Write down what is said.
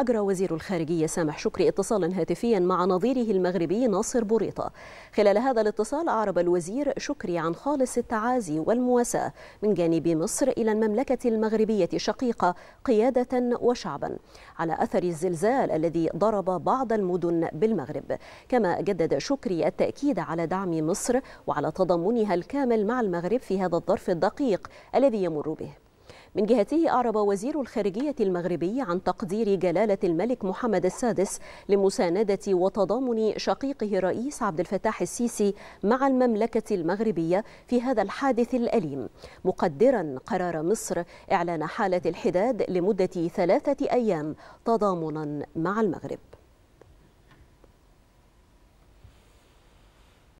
أجرى وزير الخارجية سامح شكري اتصالا هاتفيا مع نظيره المغربي ناصر بوريطة خلال هذا الاتصال أعرب الوزير شكري عن خالص التعازي والمواساة من جانب مصر إلى المملكة المغربية الشقيقة قيادة وشعبا على أثر الزلزال الذي ضرب بعض المدن بالمغرب كما جدد شكري التأكيد على دعم مصر وعلى تضامنها الكامل مع المغرب في هذا الظرف الدقيق الذي يمر به من جهته أعرب وزير الخارجية المغربي عن تقدير جلالة الملك محمد السادس لمساندة وتضامن شقيقه الرئيس عبد الفتاح السيسي مع المملكة المغربية في هذا الحادث الأليم مقدرا قرار مصر إعلان حالة الحداد لمدة ثلاثة أيام تضامنا مع المغرب